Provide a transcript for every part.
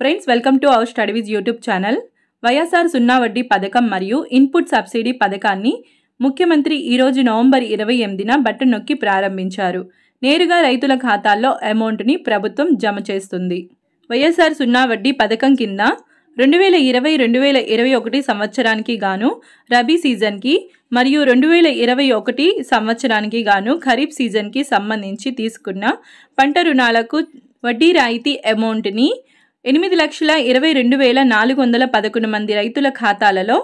friends welcome to our studies YouTube channel YSR సున్నా వడ్డీ పథకం మరియు ఇన్పుట్ సబ్సిడీ పథకాన్ని ముఖ్యమంత్రి ఈరోజు నవంబర్ ఇరవై ఎనిమిదిన బట్ట నొక్కి ప్రారంభించారు నేరుగా రైతుల ఖాతాల్లో అమౌంట్ని ప్రభుత్వం జమ చేస్తుంది వైఎస్ఆర్ సున్నా వడ్డీ పథకం కింద రెండు వేల ఇరవై రెండు వేల ఇరవై ఒకటి సంవత్సరానికి గాను రబీ సీజన్కి మరియు రెండు వేల ఇరవై ఒకటి సంవత్సరానికి గాను ఖరీఫ్ సీజన్కి సంబంధించి తీసుకున్న పంట రుణాలకు వడ్డీ రాయితీ అమౌంట్ని ఎనిమిది లక్షల ఇరవై రెండు వేల నాలుగు వందల పదకొండు మంది రైతుల ఖాతాలలో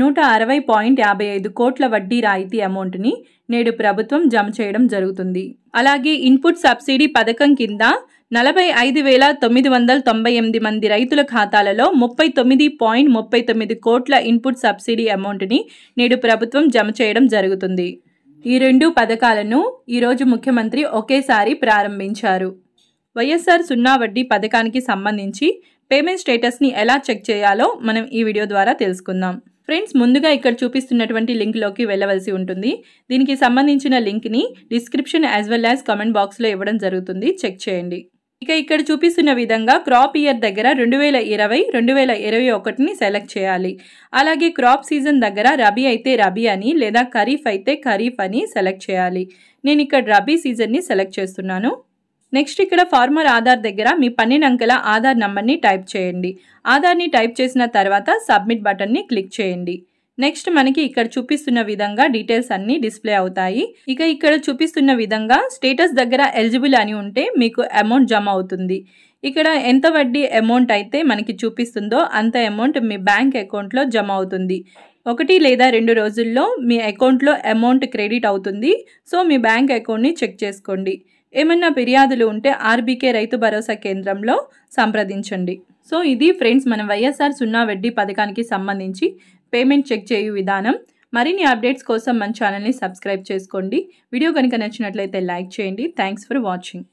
నూట అరవై పాయింట్ యాభై ఐదు కోట్ల వడ్డీ రాయితీ అమౌంట్ని నేడు ప్రభుత్వం జమ చేయడం జరుగుతుంది అలాగే ఇన్పుట్ సబ్సిడీ పథకం కింద నలభై ఐదు వేల తొమ్మిది వందల తొంభై ఎనిమిది మంది రైతుల ఖాతాలలో ముప్పై తొమ్మిది పాయింట్ ముప్పై తొమ్మిది కోట్ల ఇన్పుట్ సబ్సిడీ అమౌంట్ని నేడు ప్రభుత్వం జమ చేయడం జరుగుతుంది ఈ రెండు పథకాలను ఈరోజు ముఖ్యమంత్రి ఒకేసారి ప్రారంభించారు వైఎస్ఆర్ సున్నా వడ్డీ పథకానికి సంబంధించి పేమెంట్ స్టేటస్ని ఎలా చెక్ చేయాలో మనం ఈ వీడియో ద్వారా తెలుసుకుందాం ఫ్రెండ్స్ ముందుగా ఇక్కడ చూపిస్తున్నటువంటి లింక్లోకి వెళ్ళవలసి ఉంటుంది దీనికి సంబంధించిన లింక్ని description as well as comment బాక్స్లో ఇవ్వడం జరుగుతుంది చెక్ చేయండి ఇక ఇక్కడ చూపిస్తున్న విధంగా క్రాప్ ఇయర్ దగ్గర రెండు వేల ఇరవై రెండు వేల ఇరవై ఒకటిని సెలెక్ట్ చేయాలి అలాగే క్రాప్ సీజన్ దగ్గర రబీ అయితే రబీ అని లేదా ఖరీఫ్ అయితే ఖరీఫ్ అని సెలెక్ట్ చేయాలి నేను ఇక్కడ రబీ సీజన్ని సెలెక్ట్ చేస్తున్నాను నెక్స్ట్ ఇక్కడ ఫార్మర్ ఆధార్ దగ్గర మీ పన్నెండు అంకెల ఆధార్ నంబర్ని టైప్ చేయండి ఆధార్ని టైప్ చేసిన తర్వాత సబ్మిట్ బటన్ని క్లిక్ చేయండి నెక్స్ట్ మనకి ఇక్కడ చూపిస్తున్న విధంగా డీటెయిల్స్ అన్నీ డిస్ప్లే అవుతాయి ఇక ఇక్కడ చూపిస్తున్న విధంగా స్టేటస్ దగ్గర ఎలిజిబుల్ అని ఉంటే మీకు అమౌంట్ జమ అవుతుంది ఇక్కడ ఎంత వడ్డీ అమౌంట్ అయితే మనకి చూపిస్తుందో అంత అమౌంట్ మీ బ్యాంక్ అకౌంట్లో జమ అవుతుంది ఒకటి లేదా రెండు రోజుల్లో మీ అకౌంట్లో అమౌంట్ క్రెడిట్ అవుతుంది సో మీ బ్యాంక్ అకౌంట్ని చెక్ చేసుకోండి ఏమన్నా ఫిర్యాదులు ఉంటే ఆర్బీకే రైతు భరోసా కేంద్రంలో సంప్రదించండి సో ఇది ఫ్రెండ్స్ మన వైఎస్ఆర్ సున్నా వడ్డీ పథకానికి సంబంధించి పేమెంట్ చెక్ చేయు విధానం మరిన్ని అప్డేట్స్ కోసం మన ఛానల్ని సబ్స్క్రైబ్ చేసుకోండి వీడియో కనుక నచ్చినట్లయితే లైక్ చేయండి థ్యాంక్స్ ఫర్ వాచింగ్